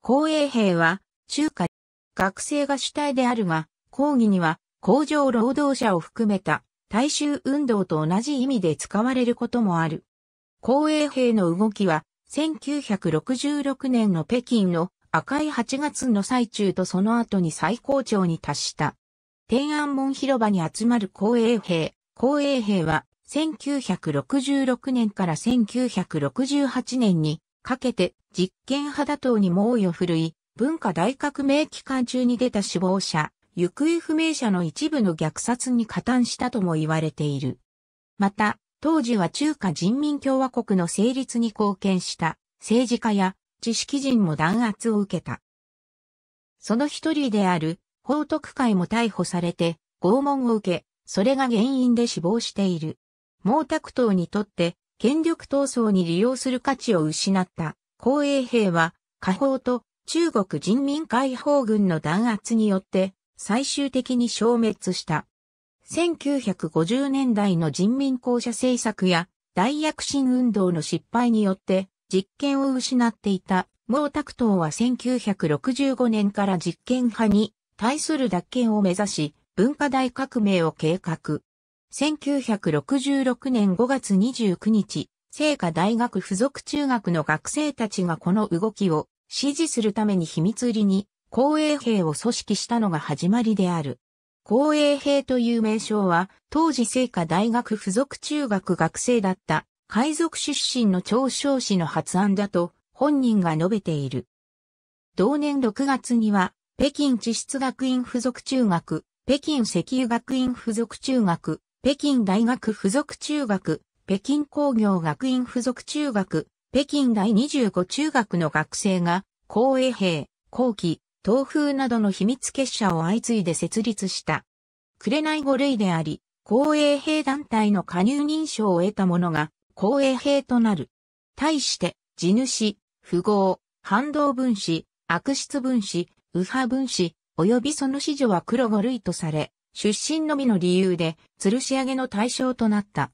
公営兵は中華学生が主体であるが、抗議には工場労働者を含めた大衆運動と同じ意味で使われることもある。公営兵の動きは1966年の北京の赤い8月の最中とその後に最高潮に達した。天安門広場に集まる公営兵。公営兵は1966年から1968年にかけて実験派だ倒に猛威を振るい、文化大革命期間中に出た死亡者、行方不明者の一部の虐殺に加担したとも言われている。また、当時は中華人民共和国の成立に貢献した政治家や知識人も弾圧を受けた。その一人である報徳会も逮捕されて拷問を受け、それが原因で死亡している。毛沢東にとって権力闘争に利用する価値を失った、公衛兵は、下放と中国人民解放軍の弾圧によって、最終的に消滅した。1950年代の人民公社政策や、大躍進運動の失敗によって、実権を失っていた毛沢東は1965年から実権派に対する奪権を目指し、文化大革命を計画。1966年5月29日、聖火大学附属中学の学生たちがこの動きを支持するために秘密裏に公営兵を組織したのが始まりである。公営兵という名称は、当時聖火大学附属中学学生だった海賊出身の長少氏の発案だと本人が述べている。同年6月には、北京地質学院附属中学、北京石油学院附属中学、北京大学附属中学、北京工業学院附属中学、北京第25中学の学生が、公衛兵、後期、東風などの秘密結社を相次いで設立した。紅五類であり、公衛兵団体の加入認証を得た者が、公衛兵となる。対して、地主、富豪、反動分子、悪質分子、右派分子、及びその子女は黒五類とされ、出身のみの理由で、吊るし上げの対象となった。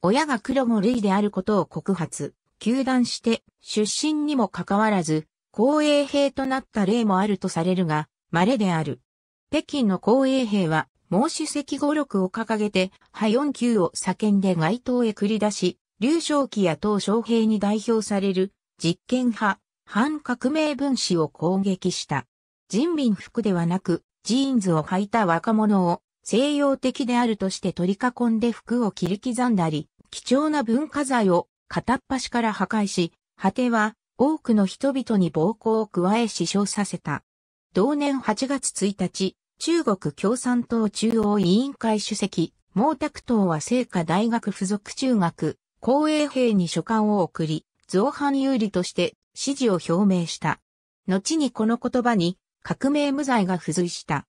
親が黒も類であることを告発、球断して、出身にもかかわらず、公衛兵となった例もあるとされるが、稀である。北京の公衛兵は、孟子席語録を掲げて、派四級を叫んで街頭へ繰り出し、劉少奇や鄧小平に代表される、実験派、反革命分子を攻撃した。人民服ではなく、ジーンズを履いた若者を西洋的であるとして取り囲んで服を切り刻んだり、貴重な文化財を片っ端から破壊し、果ては多くの人々に暴行を加え死傷させた。同年8月1日、中国共産党中央委員会主席、毛沢東は聖火大学附属中学、公営兵に書簡を送り、造反有利として支持を表明した。後にこの言葉に革命無罪が付随した。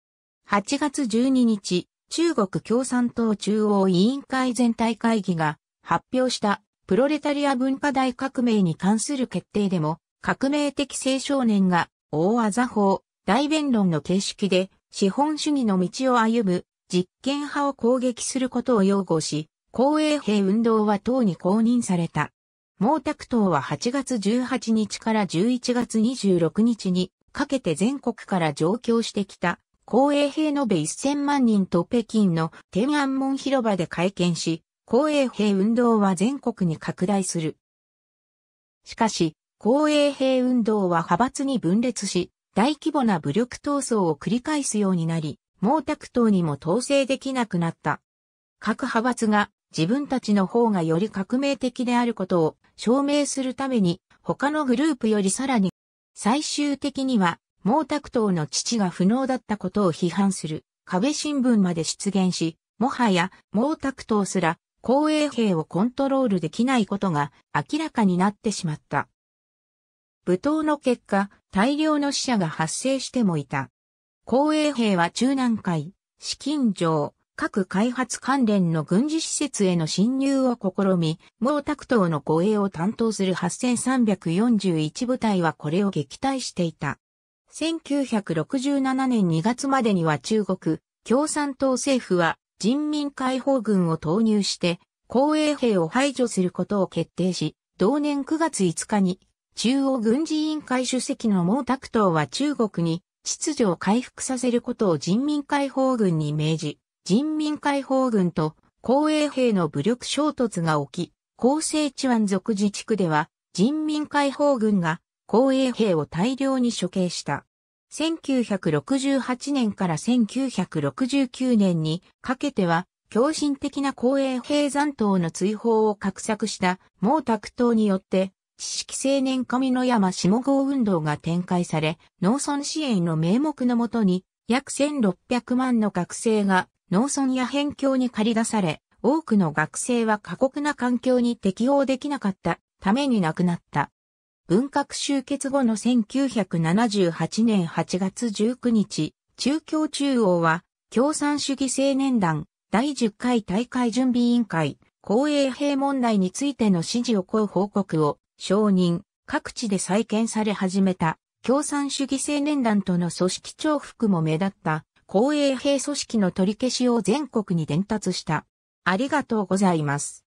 8月12日、中国共産党中央委員会全体会議が発表したプロレタリア文化大革命に関する決定でも、革命的青少年が大技法、大弁論の形式で資本主義の道を歩む実験派を攻撃することを擁護し、公営兵運動は党に公認された。毛沢東は8月18日から11月26日にかけて全国から上京してきた、公営兵延べ1000万人と北京の天安門広場で会見し、公営兵運動は全国に拡大する。しかし、公営兵運動は派閥に分裂し、大規模な武力闘争を繰り返すようになり、毛沢東にも統制できなくなった。各派閥が自分たちの方がより革命的であることを証明するために、他のグループよりさらに最終的には毛沢東の父が不能だったことを批判する壁新聞まで出現し、もはや毛沢東すら公営兵をコントロールできないことが明らかになってしまった。武闘の結果、大量の死者が発生してもいた。公営兵は中南海、資金上、各開発関連の軍事施設への侵入を試み、毛沢東の護衛を担当する8341部隊はこれを撃退していた。1967年2月までには中国、共産党政府は人民解放軍を投入して、公衛兵を排除することを決定し、同年9月5日に、中央軍事委員会主席の毛沢東は中国に秩序を回復させることを人民解放軍に命じ、人民解放軍と公営兵の武力衝突が起き、厚生治安族自治区では人民解放軍が公営兵を大量に処刑した。1968年から1969年にかけては、共進的な公営兵残党の追放を画策した毛沢東によって、知識青年上野山下郷運動が展開され、農村支援の名目のもとに、約1600万の学生が農村や辺境に駆り出され、多くの学生は過酷な環境に適応できなかったために亡くなった。文革終結後の1978年8月19日、中共中央は共産主義青年団第10回大会準備委員会公営兵問題についての指示を行う報告を承認、各地で再建され始めた共産主義青年団との組織重複も目立った公衛兵組織の取り消しを全国に伝達した。ありがとうございます。